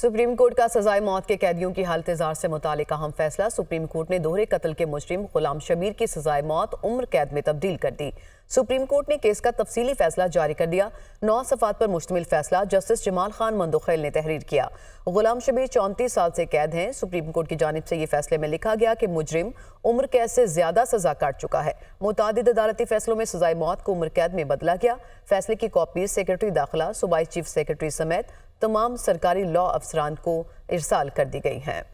supreme court का सजाए मौत के कैदियों की हालत इजार से मुतल अहम फैसला सुप्रीम कोर्ट ने दोहरे कत्ल के मुजरिम गुलाम शबीर की सजाए मौत उम्र कैद में तब्दील कर दी सुप्रीम कोर्ट ने केस का तफसीली फैसला जारी कर दिया नौ सफात पर मुश्तमिल फैसला जस्टिस जमाल खान मंदोखेल ने तहरीर किया गुलाम शबीर चौंतीस साल से कैद हैं सुप्रीम कोर्ट की जानब से ये फैसले में लिखा गया कि मुजरिम उम्र कैद से ज्यादा सजा काट चुका है मुतद अदालती फैसलों में सजाए मौत को उम्र कैद में बदला गया फैसले की कॉपी सेक्रेटरी दाखिला सूबाई चीफ सेक्रेटरी समेत तमाम सरकारी लॉ अफसरान को इरसाल कर दी गई हैं